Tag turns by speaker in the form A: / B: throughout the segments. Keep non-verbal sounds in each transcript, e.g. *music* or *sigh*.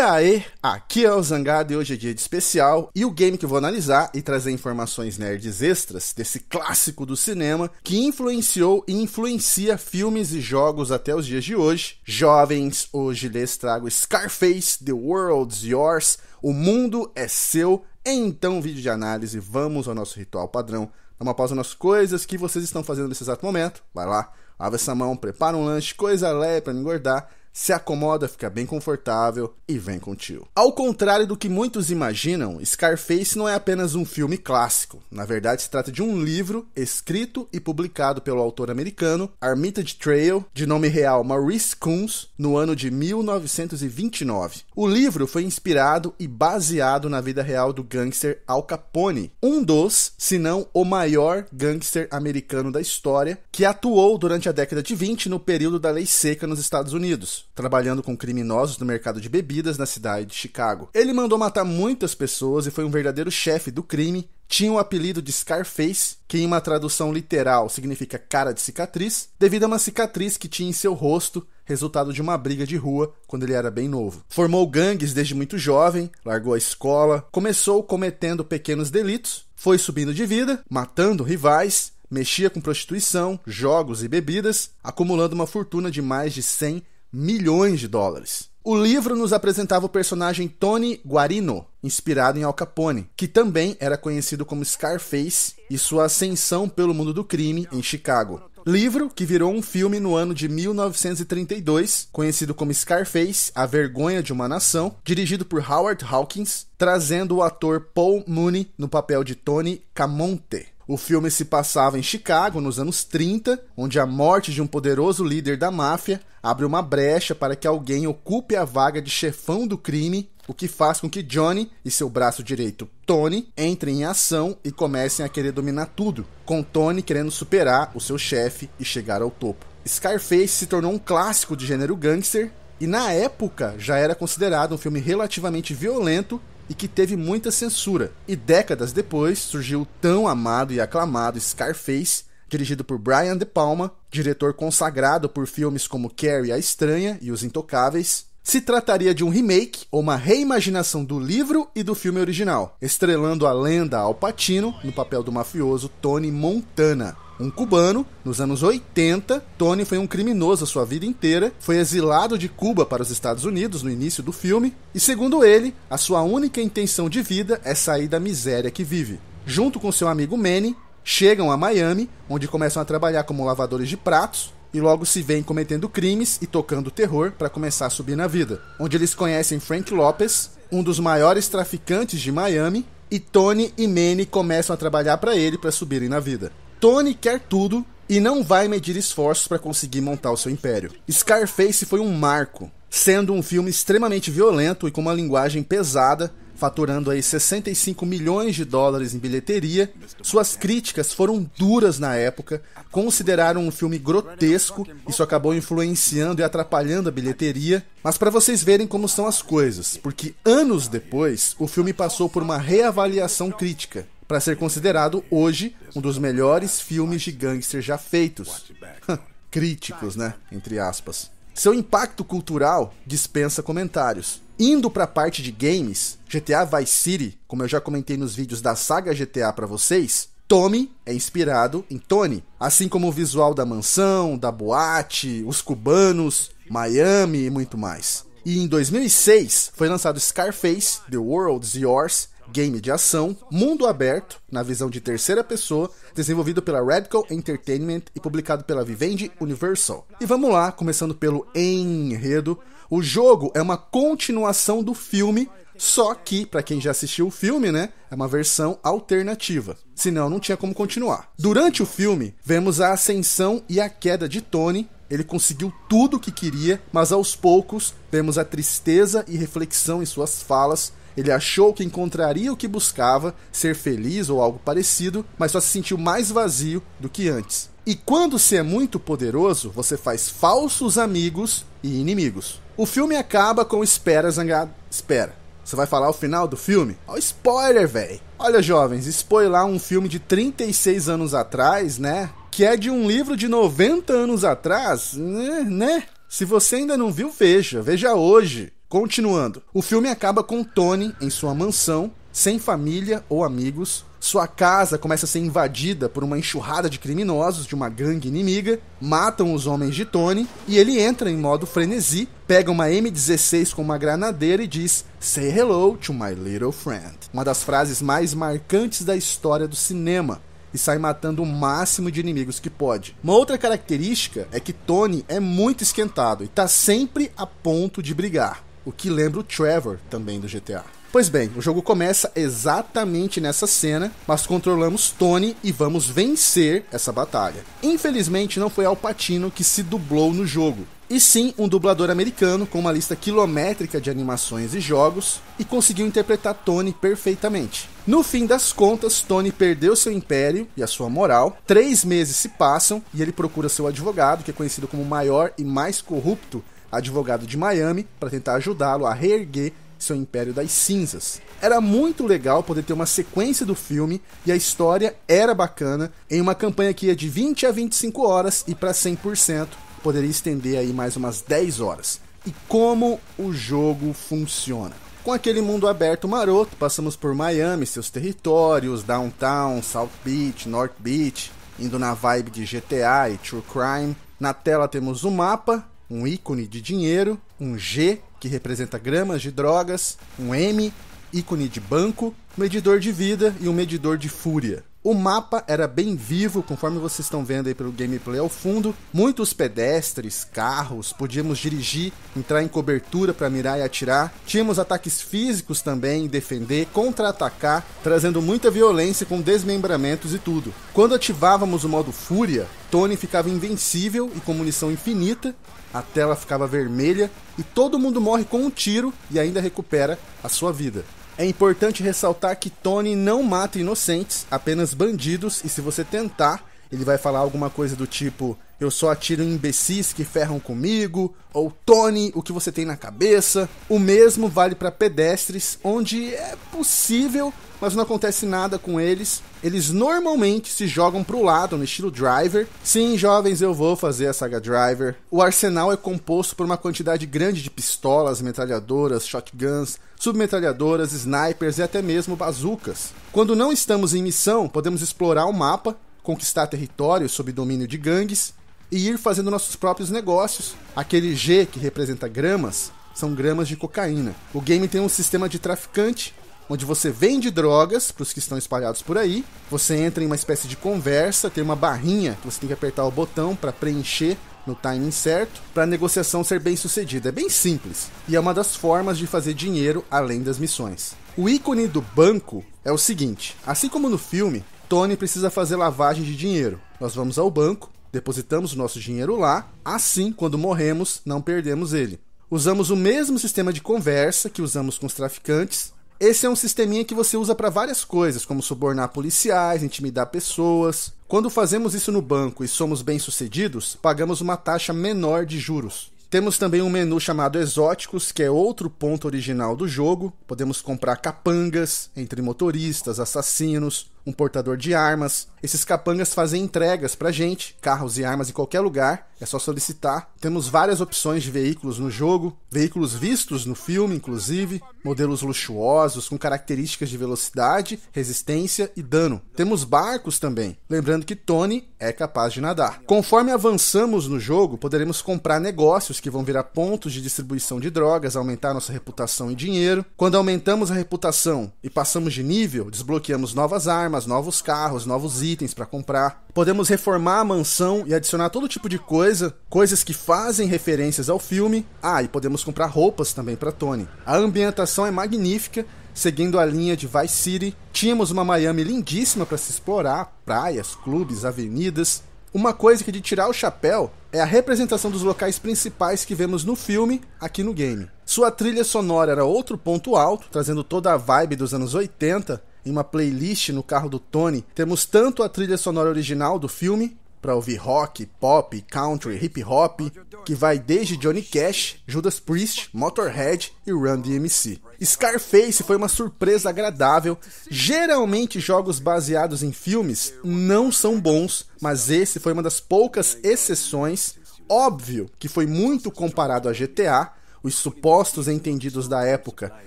A: aê, aqui é o Zangado e hoje é dia de especial e o game que vou analisar e trazer informações nerds extras desse clássico do cinema que influenciou e influencia filmes e jogos até os dias de hoje. Jovens, hoje lhes trago Scarface, The World's Yours, O Mundo é Seu. Então, vídeo de análise, vamos ao nosso ritual padrão. Dá uma pausa nas coisas que vocês estão fazendo nesse exato momento. Vai lá, lava essa mão, prepara um lanche, coisa leve para engordar se acomoda, fica bem confortável e vem com o tio. Ao contrário do que muitos imaginam, Scarface não é apenas um filme clássico. Na verdade, se trata de um livro escrito e publicado pelo autor americano Armitage Trail, de nome real Maurice Coons, no ano de 1929. O livro foi inspirado e baseado na vida real do gangster Al Capone, um dos, se não o maior gangster americano da história, que atuou durante a década de 20 no período da Lei Seca nos Estados Unidos trabalhando com criminosos no mercado de bebidas na cidade de Chicago. Ele mandou matar muitas pessoas e foi um verdadeiro chefe do crime. Tinha o apelido de Scarface, que em uma tradução literal significa cara de cicatriz, devido a uma cicatriz que tinha em seu rosto resultado de uma briga de rua quando ele era bem novo. Formou gangues desde muito jovem, largou a escola, começou cometendo pequenos delitos, foi subindo de vida, matando rivais, mexia com prostituição, jogos e bebidas, acumulando uma fortuna de mais de 100 milhões de dólares. O livro nos apresentava o personagem Tony Guarino, inspirado em Al Capone, que também era conhecido como Scarface, e sua ascensão pelo mundo do crime em Chicago. Livro que virou um filme no ano de 1932, conhecido como Scarface, A Vergonha de uma Nação, dirigido por Howard Hawkins, trazendo o ator Paul Mooney no papel de Tony Camonte. O filme se passava em Chicago nos anos 30, onde a morte de um poderoso líder da máfia abre uma brecha para que alguém ocupe a vaga de chefão do crime, o que faz com que Johnny e seu braço direito, Tony, entrem em ação e comecem a querer dominar tudo, com Tony querendo superar o seu chefe e chegar ao topo. Scarface se tornou um clássico de gênero gangster e na época já era considerado um filme relativamente violento e que teve muita censura. E décadas depois surgiu o tão amado e aclamado Scarface, dirigido por Brian De Palma, diretor consagrado por filmes como Carrie a Estranha e Os Intocáveis. Se trataria de um remake ou uma reimaginação do livro e do filme original, estrelando a lenda Al Pacino no papel do mafioso Tony Montana. Um cubano, nos anos 80, Tony foi um criminoso a sua vida inteira, foi exilado de Cuba para os Estados Unidos no início do filme, e segundo ele, a sua única intenção de vida é sair da miséria que vive. Junto com seu amigo Manny, chegam a Miami, onde começam a trabalhar como lavadores de pratos, e logo se vêm cometendo crimes e tocando terror para começar a subir na vida, onde eles conhecem Frank Lopes, um dos maiores traficantes de Miami, e Tony e Manny começam a trabalhar para ele para subirem na vida. Tony quer tudo e não vai medir esforços para conseguir montar o seu império. Scarface foi um marco, sendo um filme extremamente violento e com uma linguagem pesada, faturando aí 65 milhões de dólares em bilheteria. Suas críticas foram duras na época, consideraram um filme grotesco, isso acabou influenciando e atrapalhando a bilheteria. Mas para vocês verem como são as coisas, porque anos depois o filme passou por uma reavaliação crítica para ser considerado hoje um dos melhores filmes de gangster já feitos. *laughs* Críticos, né? Entre aspas. Seu impacto cultural dispensa comentários. Indo para a parte de games, GTA Vice City, como eu já comentei nos vídeos da saga GTA para vocês, Tommy é inspirado em Tony, assim como o visual da mansão, da boate, os cubanos, Miami e muito mais. E em 2006 foi lançado Scarface: The World's Yours, game de ação, mundo aberto, na visão de terceira pessoa, desenvolvido pela Radical Entertainment e publicado pela Vivendi Universal. E vamos lá, começando pelo enredo. O jogo é uma continuação do filme, só que, para quem já assistiu o filme, né, é uma versão alternativa. Senão não tinha como continuar. Durante o filme, vemos a ascensão e a queda de Tony, ele conseguiu tudo o que queria, mas aos poucos vemos a tristeza e reflexão em suas falas ele achou que encontraria o que buscava, ser feliz ou algo parecido, mas só se sentiu mais vazio do que antes. E quando se é muito poderoso, você faz falsos amigos e inimigos. O filme acaba com espera zangado. Espera. Você vai falar o final do filme? Ó, oh, spoiler, velho. Olha, jovens, spoiler um filme de 36 anos atrás, né? Que é de um livro de 90 anos atrás, né, né? Se você ainda não viu, veja. Veja hoje. Continuando, o filme acaba com Tony em sua mansão, sem família ou amigos. Sua casa começa a ser invadida por uma enxurrada de criminosos de uma gangue inimiga, matam os homens de Tony e ele entra em modo frenesi, pega uma M16 com uma granadeira e diz: Say hello to my little friend. Uma das frases mais marcantes da história do cinema, e sai matando o máximo de inimigos que pode. Uma outra característica é que Tony é muito esquentado e tá sempre a ponto de brigar o que lembra o Trevor também do GTA. Pois bem, o jogo começa exatamente nessa cena, mas controlamos Tony e vamos vencer essa batalha. Infelizmente, não foi Al Pacino que se dublou no jogo, e sim um dublador americano com uma lista quilométrica de animações e jogos e conseguiu interpretar Tony perfeitamente. No fim das contas, Tony perdeu seu império e a sua moral. Três meses se passam e ele procura seu advogado, que é conhecido como o maior e mais corrupto advogado de Miami, para tentar ajudá-lo a reerguer seu império das cinzas. Era muito legal poder ter uma sequência do filme e a história era bacana em uma campanha que ia de 20 a 25 horas e para 100% poderia estender aí mais umas 10 horas. E como o jogo funciona? Com aquele mundo aberto maroto, passamos por Miami, seus territórios, Downtown, South Beach, North Beach, indo na vibe de GTA e True Crime. Na tela temos o um mapa um ícone de dinheiro, um G, que representa gramas de drogas, um M, ícone de banco, medidor de vida e um medidor de fúria. O mapa era bem vivo, conforme vocês estão vendo aí pelo gameplay ao fundo. Muitos pedestres, carros, podíamos dirigir, entrar em cobertura para mirar e atirar. Tínhamos ataques físicos também, defender, contra-atacar, trazendo muita violência com desmembramentos e tudo. Quando ativávamos o modo Fúria, Tony ficava invencível e com munição infinita, a tela ficava vermelha e todo mundo morre com um tiro e ainda recupera a sua vida. É importante ressaltar que Tony não mata inocentes, apenas bandidos, e se você tentar, ele vai falar alguma coisa do tipo: Eu só atiro em imbecis que ferram comigo, ou Tony, o que você tem na cabeça. O mesmo vale para pedestres, onde é possível mas não acontece nada com eles. Eles normalmente se jogam pro lado, no estilo Driver. Sim, jovens, eu vou fazer a saga Driver. O arsenal é composto por uma quantidade grande de pistolas, metralhadoras, shotguns, submetralhadoras, snipers e até mesmo bazucas. Quando não estamos em missão, podemos explorar o mapa, conquistar territórios sob domínio de gangues e ir fazendo nossos próprios negócios. Aquele G que representa gramas são gramas de cocaína. O game tem um sistema de traficante onde você vende drogas para os que estão espalhados por aí. Você entra em uma espécie de conversa, tem uma barrinha que você tem que apertar o botão para preencher no timing certo para a negociação ser bem sucedida. É bem simples e é uma das formas de fazer dinheiro além das missões. O ícone do banco é o seguinte: assim como no filme, Tony precisa fazer lavagem de dinheiro. Nós vamos ao banco, depositamos o nosso dinheiro lá, assim, quando morremos, não perdemos ele. Usamos o mesmo sistema de conversa que usamos com os traficantes, esse é um sisteminha que você usa para várias coisas, como subornar policiais, intimidar pessoas. Quando fazemos isso no banco e somos bem-sucedidos, pagamos uma taxa menor de juros. Temos também um menu chamado Exóticos, que é outro ponto original do jogo. Podemos comprar capangas entre motoristas, assassinos, um portador de armas. Esses capangas fazem entregas pra gente, carros e armas em qualquer lugar, é só solicitar. Temos várias opções de veículos no jogo, veículos vistos no filme, inclusive, modelos luxuosos com características de velocidade, resistência e dano. Temos barcos também, lembrando que Tony é capaz de nadar. Conforme avançamos no jogo, poderemos comprar negócios que vão virar pontos de distribuição de drogas, aumentar nossa reputação e dinheiro. Quando aumentamos a reputação e passamos de nível, desbloqueamos novas armas armas, novos carros, novos itens para comprar. Podemos reformar a mansão e adicionar todo tipo de coisa, coisas que fazem referências ao filme. Ah, e podemos comprar roupas também para Tony. A ambientação é magnífica seguindo a linha de Vice City. Tínhamos uma Miami lindíssima para se explorar, praias, clubes, avenidas. Uma coisa que de tirar o chapéu é a representação dos locais principais que vemos no filme aqui no game. Sua trilha sonora era outro ponto alto, trazendo toda a vibe dos anos 80, em uma playlist no carro do Tony, temos tanto a trilha sonora original do filme, para ouvir rock, pop, country, hip hop, que vai desde Johnny Cash, Judas Priest, Motorhead e Run DMC. Scarface foi uma surpresa agradável. Geralmente jogos baseados em filmes não são bons, mas esse foi uma das poucas exceções. Óbvio que foi muito comparado a GTA, os supostos entendidos da época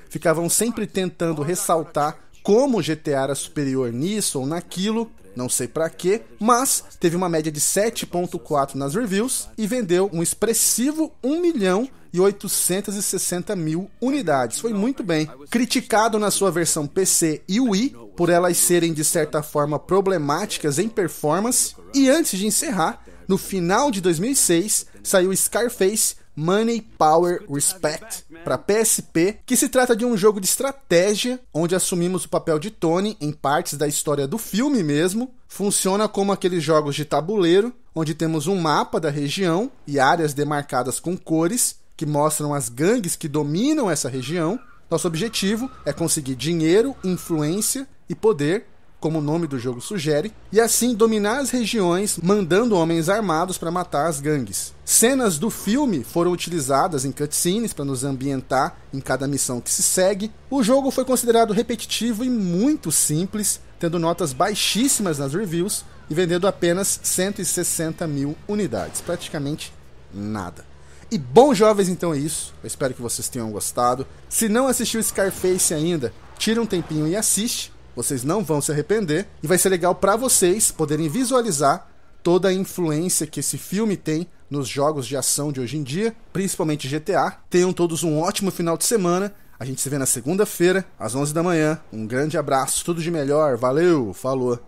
A: ficavam sempre tentando ressaltar como o GTA era superior nisso ou naquilo, não sei para quê, mas teve uma média de 7.4 nas reviews e vendeu um expressivo 1 milhão e 860 mil unidades. Foi muito bem. Criticado na sua versão PC e Wii por elas serem de certa forma problemáticas em performance. E antes de encerrar, no final de 2006 saiu Scarface Money Power Respect, para PSP, que se trata de um jogo de estratégia onde assumimos o papel de Tony em partes da história do filme mesmo. Funciona como aqueles jogos de tabuleiro, onde temos um mapa da região e áreas demarcadas com cores que mostram as gangues que dominam essa região. Nosso objetivo é conseguir dinheiro, influência e poder como o nome do jogo sugere, e assim dominar as regiões, mandando homens armados para matar as gangues. Cenas do filme foram utilizadas em cutscenes para nos ambientar em cada missão que se segue. O jogo foi considerado repetitivo e muito simples, tendo notas baixíssimas nas reviews e vendendo apenas 160 mil unidades, praticamente nada. E bom, jovens, então é isso. Eu espero que vocês tenham gostado. Se não assistiu Scarface ainda, tira um tempinho e assiste. Vocês não vão se arrepender e vai ser legal para vocês poderem visualizar toda a influência que esse filme tem nos jogos de ação de hoje em dia, principalmente GTA. Tenham todos um ótimo final de semana. A gente se vê na segunda-feira, às 11 da manhã. Um grande abraço, tudo de melhor. Valeu, falou.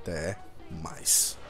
A: Até mais.